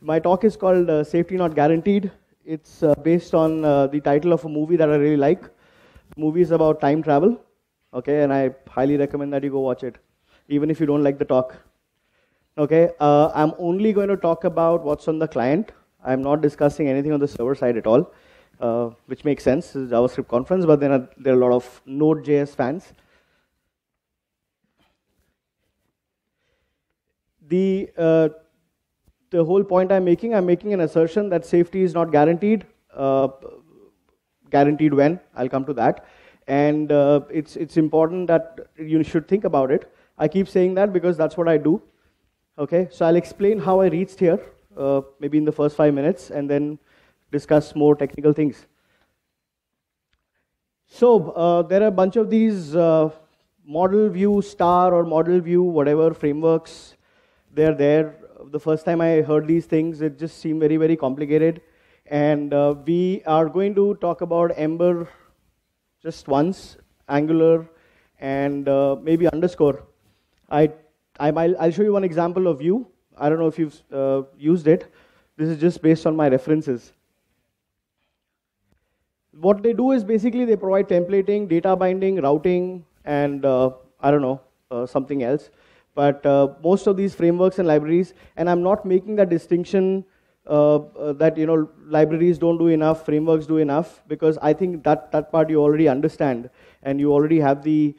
My talk is called uh, Safety Not Guaranteed. It's uh, based on uh, the title of a movie that I really like. The movie is about time travel, okay, and I highly recommend that you go watch it, even if you don't like the talk. Okay, uh, I'm only going to talk about what's on the client. I'm not discussing anything on the server side at all, uh, which makes sense. It's a JavaScript conference, but then there are a lot of Node.js fans. The uh, the whole point I'm making, I'm making an assertion that safety is not guaranteed. Uh, guaranteed when I'll come to that, and uh, it's it's important that you should think about it. I keep saying that because that's what I do. Okay, so I'll explain how I reached here, uh, maybe in the first five minutes, and then discuss more technical things. So uh, there are a bunch of these uh, model view star or model view whatever frameworks. They're there the first time I heard these things, it just seemed very, very complicated. And uh, we are going to talk about Ember just once, Angular, and uh, maybe underscore. I, I, will show you one example of Vue. I don't know if you've uh, used it. This is just based on my references. What they do is basically they provide templating, data binding, routing, and uh, I don't know, uh, something else. But uh, most of these frameworks and libraries, and I'm not making that distinction uh, uh, that you know libraries don't do enough, frameworks do enough, because I think that that part you already understand, and you already have the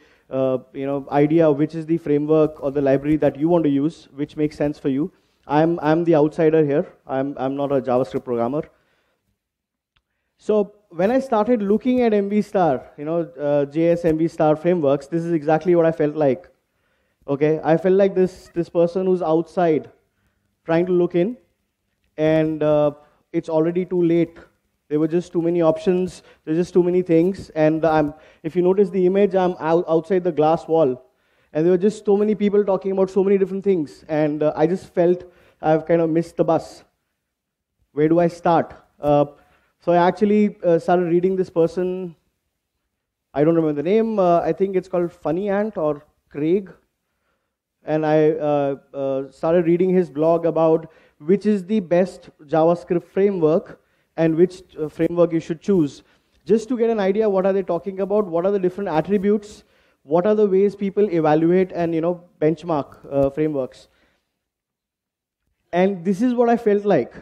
you know idea which is the framework or the library that you want to use, which makes sense for you. I'm, I'm the outsider here. I'm, I'm not a JavaScript programmer. So when I started looking at MVStar, you know, uh, JS MVStar frameworks, this is exactly what I felt like. Okay, I felt like this this person who's outside, trying to look in, and uh, it's already too late. There were just too many options. There's just too many things, and I'm. If you notice the image, I'm out, outside the glass wall, and there were just so many people talking about so many different things, and uh, I just felt I've kind of missed the bus. Where do I start? Uh, so I actually uh, started reading this person. I don't remember the name. Uh, I think it's called Funny Ant or Craig and I uh, uh, started reading his blog about which is the best JavaScript framework and which uh, framework you should choose. Just to get an idea, what are they talking about? What are the different attributes? What are the ways people evaluate and you know benchmark uh, frameworks? And this is what I felt like,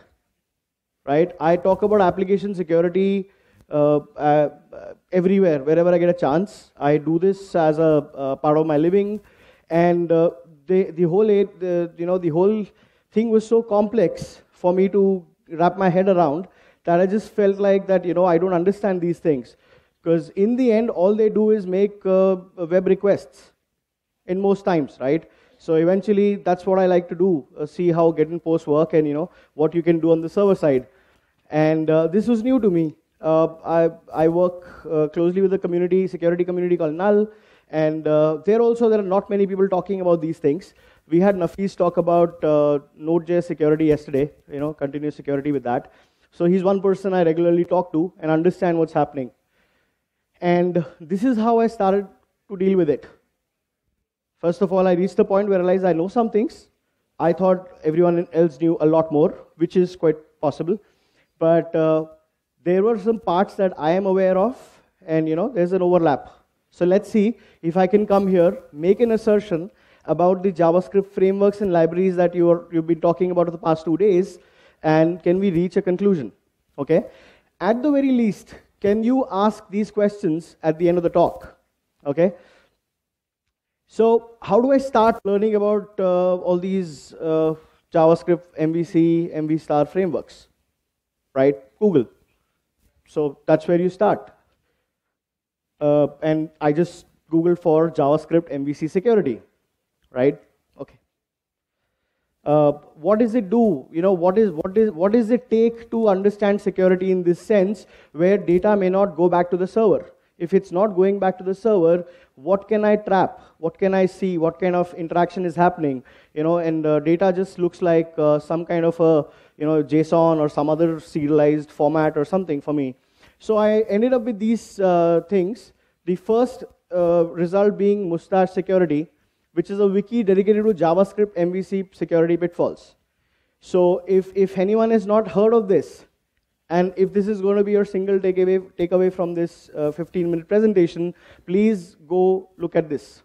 right? I talk about application security uh, everywhere, wherever I get a chance. I do this as a part of my living and the, the whole aid, the, you know the whole thing was so complex for me to wrap my head around that I just felt like that you know I don't understand these things because in the end all they do is make uh, uh, web requests in most times right so eventually that's what I like to do uh, see how get and post work and you know what you can do on the server side and uh, this was new to me uh, I I work uh, closely with the community security community called Null and uh, there also, there are not many people talking about these things. We had Nafis talk about uh, Node.js security yesterday, you know, continuous security with that. So he's one person I regularly talk to and understand what's happening. And this is how I started to deal with it. First of all, I reached the point where I realized I know some things. I thought everyone else knew a lot more, which is quite possible. But uh, there were some parts that I am aware of, and you know, there's an overlap. So let's see if I can come here, make an assertion about the JavaScript frameworks and libraries that you are, you've been talking about for the past two days, and can we reach a conclusion? Okay? At the very least, can you ask these questions at the end of the talk? Okay? So how do I start learning about uh, all these uh, JavaScript, MVC, MVStar frameworks? Right? Google. So that's where you start uh, and I just Googled for JavaScript MVC security, right? Okay. Uh, what does it do? You know, what is what is what does it take to understand security in this sense, where data may not go back to the server? If it's not going back to the server, what can I trap? What can I see? What kind of interaction is happening? You know, and uh, data just looks like uh, some kind of a you know JSON or some other serialized format or something for me. So I ended up with these uh, things. The first uh, result being Mustache Security, which is a wiki dedicated to JavaScript MVC security pitfalls. So if, if anyone has not heard of this, and if this is going to be your single takeaway takeaway from this 15-minute uh, presentation, please go look at this.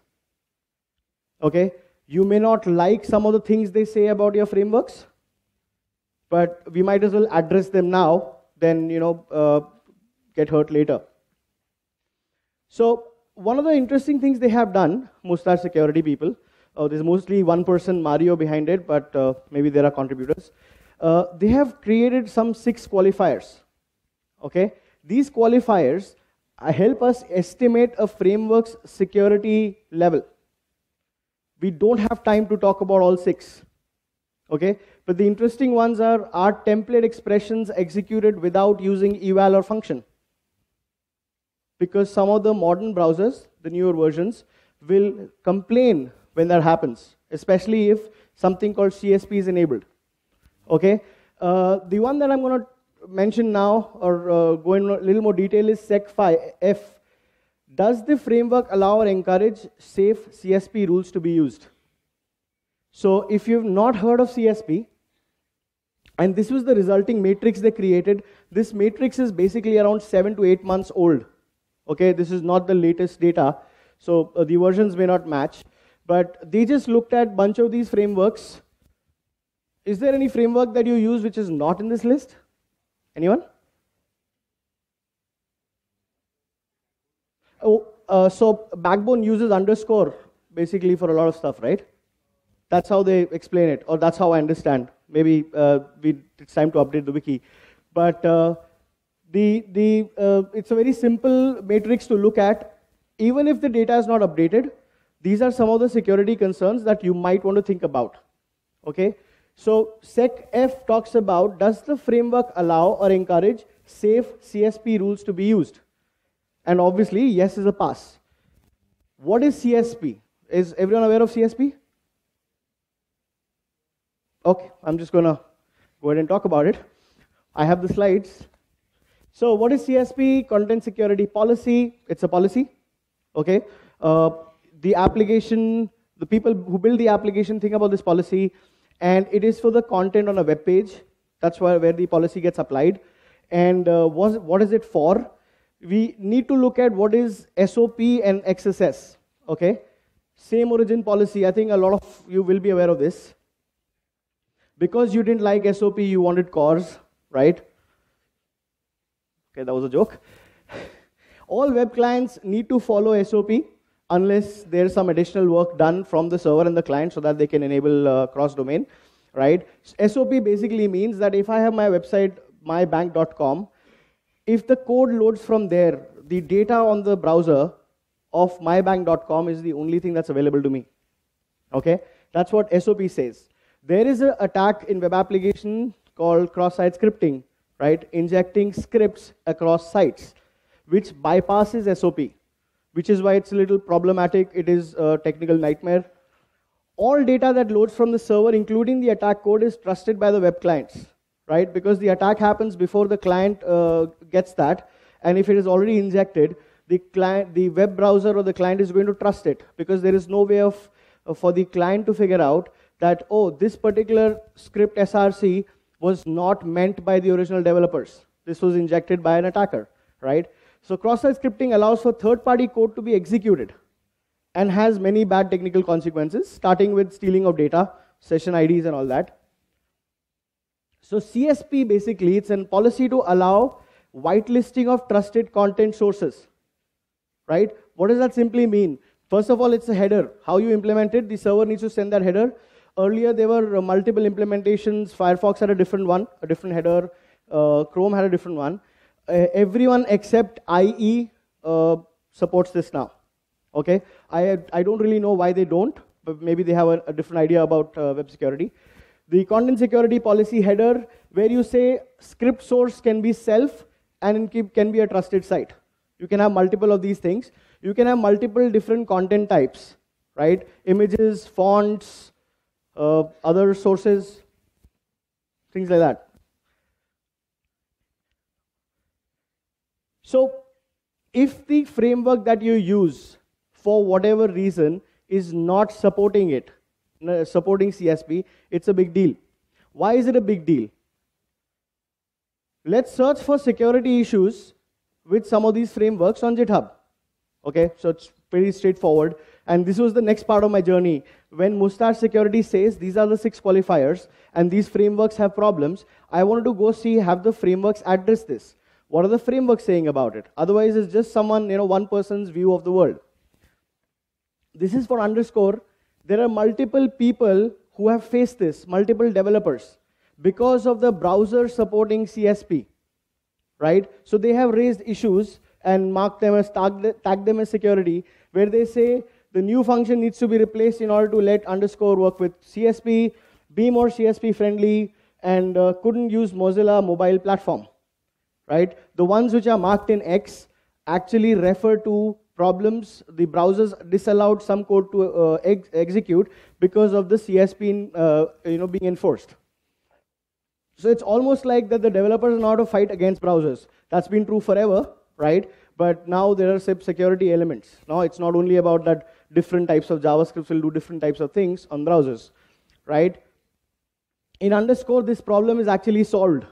Okay, you may not like some of the things they say about your frameworks, but we might as well address them now than you know uh, get hurt later. So one of the interesting things they have done, Mustar security people, uh, there's mostly one person, Mario, behind it, but uh, maybe there are contributors. Uh, they have created some six qualifiers. Okay, these qualifiers uh, help us estimate a framework's security level. We don't have time to talk about all six. Okay, but the interesting ones are are template expressions executed without using eval or function? because some of the modern browsers, the newer versions, will complain when that happens, especially if something called CSP is enabled. Okay, uh, the one that I'm going to mention now or uh, go in a little more detail is SEC5F. Does the framework allow or encourage safe CSP rules to be used? So if you've not heard of CSP, and this was the resulting matrix they created, this matrix is basically around seven to eight months old. Okay, this is not the latest data, so uh, the versions may not match. But they just looked at bunch of these frameworks. Is there any framework that you use which is not in this list? Anyone? Oh, uh, so Backbone uses underscore basically for a lot of stuff, right? That's how they explain it, or that's how I understand. Maybe uh, we, it's time to update the wiki. But uh, the, the, uh, it's a very simple matrix to look at. Even if the data is not updated, these are some of the security concerns that you might want to think about. Okay? So SecF talks about does the framework allow or encourage safe CSP rules to be used? And obviously, yes is a pass. What is CSP? Is everyone aware of CSP? Okay, I'm just gonna go ahead and talk about it. I have the slides. So what is CSP? Content security policy. It's a policy. Okay. Uh, the application, the people who build the application think about this policy, and it is for the content on a web page. That's where, where the policy gets applied. And uh, what, what is it for? We need to look at what is SOP and XSS. Okay. Same origin policy. I think a lot of you will be aware of this. Because you didn't like SOP, you wanted CORS, right? Okay, that was a joke. All web clients need to follow SOP unless there's some additional work done from the server and the client so that they can enable uh, cross-domain, right? SOP basically means that if I have my website, mybank.com, if the code loads from there, the data on the browser of mybank.com is the only thing that's available to me. Okay, that's what SOP says. There is an attack in web application called cross-site scripting, right? Injecting scripts across sites, which bypasses SOP, which is why it's a little problematic. It is a technical nightmare. All data that loads from the server, including the attack code, is trusted by the web clients, right? Because the attack happens before the client uh, gets that, and if it is already injected, the client, the web browser or the client is going to trust it because there is no way of uh, for the client to figure out that oh this particular script src was not meant by the original developers. This was injected by an attacker, right? So cross-site scripting allows for third-party code to be executed and has many bad technical consequences, starting with stealing of data, session IDs and all that. So CSP basically, it's a policy to allow whitelisting of trusted content sources, right? What does that simply mean? First of all, it's a header. How you implement it, the server needs to send that header earlier there were multiple implementations. Firefox had a different one, a different header. Uh, Chrome had a different one. Uh, everyone except IE uh, supports this now. Okay, I I don't really know why they don't, but maybe they have a, a different idea about uh, web security. The content security policy header, where you say script source can be self and can be a trusted site. You can have multiple of these things. You can have multiple different content types, right? Images, fonts, uh, other sources, things like that. So, if the framework that you use for whatever reason is not supporting it, supporting CSP, it's a big deal. Why is it a big deal? Let's search for security issues with some of these frameworks on GitHub. Okay, so it's pretty straightforward. And this was the next part of my journey. When Mustache Security says these are the six qualifiers and these frameworks have problems, I wanted to go see have the frameworks address this. What are the frameworks saying about it? Otherwise, it's just someone, you know, one person's view of the world. This is for underscore. There are multiple people who have faced this, multiple developers, because of the browser supporting CSP, right? So they have raised issues and marked them as, tagged, tagged them as security, where they say, the new function needs to be replaced in order to let underscore work with CSP, be more CSP friendly, and uh, couldn't use Mozilla mobile platform. Right? The ones which are marked in X actually refer to problems the browsers disallowed some code to uh, ex execute because of the CSP in, uh, you know being enforced. So it's almost like that the developers are not to fight against browsers. That's been true forever, right? But now there are security elements. Now it's not only about that different types of JavaScripts will do different types of things on browsers, right? In underscore, this problem is actually solved.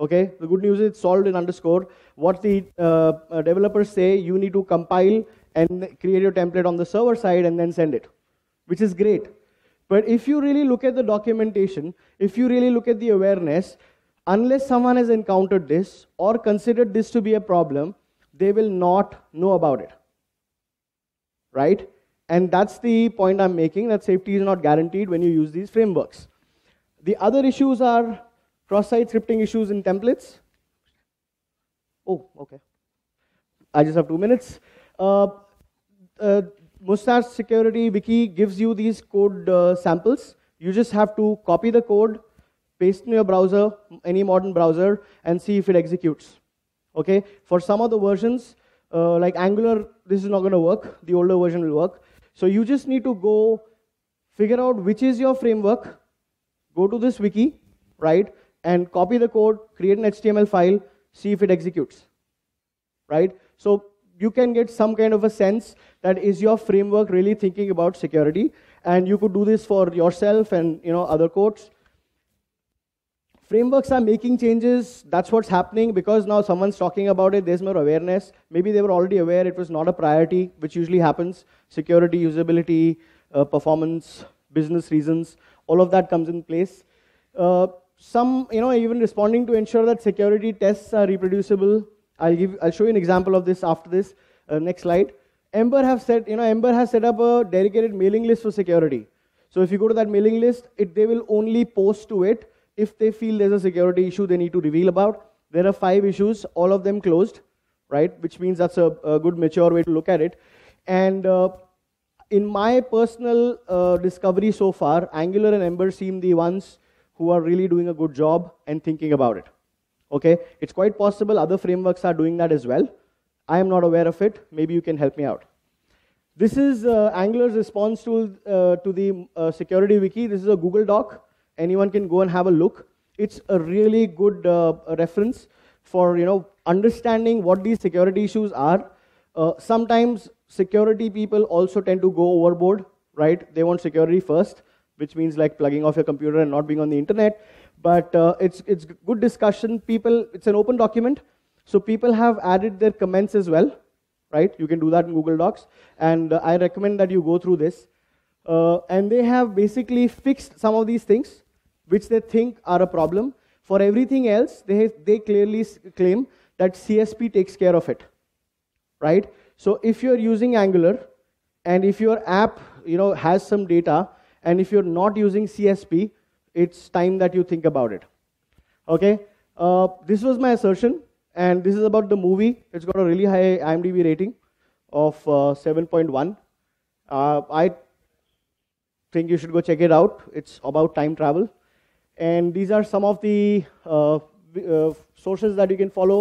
Okay, the good news is it's solved in underscore. What the uh, uh, developers say, you need to compile and create your template on the server side and then send it, which is great. But if you really look at the documentation, if you really look at the awareness, unless someone has encountered this or considered this to be a problem, they will not know about it right? And that's the point I'm making that safety is not guaranteed when you use these frameworks. The other issues are cross-site scripting issues in templates. Oh, okay. I just have two minutes. Uh, uh, Mustache Security Wiki gives you these code uh, samples. You just have to copy the code, paste in your browser, any modern browser, and see if it executes. Okay. For some of the versions, uh, like Angular, this is not going to work. The older version will work. So you just need to go figure out which is your framework, go to this wiki, right, and copy the code, create an HTML file, see if it executes, right? So you can get some kind of a sense that is your framework really thinking about security, and you could do this for yourself and you know other codes frameworks are making changes. That's what's happening because now someone's talking about it. There's more awareness. Maybe they were already aware it was not a priority, which usually happens. Security, usability, uh, performance, business reasons, all of that comes in place. Uh, some, you know, even responding to ensure that security tests are reproducible. I'll give, I'll show you an example of this after this. Uh, next slide. Ember have set, you know, Ember has set up a dedicated mailing list for security. So if you go to that mailing list, it, they will only post to it if they feel there's a security issue they need to reveal about, there are five issues, all of them closed, right? Which means that's a, a good mature way to look at it. And uh, in my personal uh, discovery so far, Angular and Ember seem the ones who are really doing a good job and thinking about it. Okay, it's quite possible other frameworks are doing that as well. I am not aware of it. Maybe you can help me out. This is uh, Angular's response uh, to the uh, security wiki. This is a Google Doc Anyone can go and have a look. It's a really good uh, reference for you know understanding what these security issues are. Uh, sometimes security people also tend to go overboard, right? They want security first, which means like plugging off your computer and not being on the internet. But uh, it's it's good discussion. People, it's an open document, so people have added their comments as well, right? You can do that in Google Docs, and uh, I recommend that you go through this. Uh, and they have basically fixed some of these things which they think are a problem. For everything else, they, they clearly claim that CSP takes care of it, right? So if you're using Angular and if your app you know, has some data and if you're not using CSP, it's time that you think about it, okay? Uh, this was my assertion and this is about the movie. It's got a really high IMDb rating of uh, 7.1. Uh, I think you should go check it out. It's about time travel. And these are some of the uh, uh, sources that you can follow.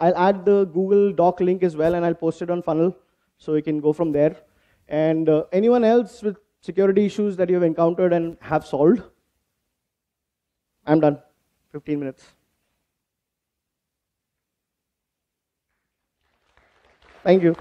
I'll add the Google Doc link as well, and I'll post it on Funnel, so you can go from there. And uh, anyone else with security issues that you have encountered and have solved? I'm done. 15 minutes. Thank you.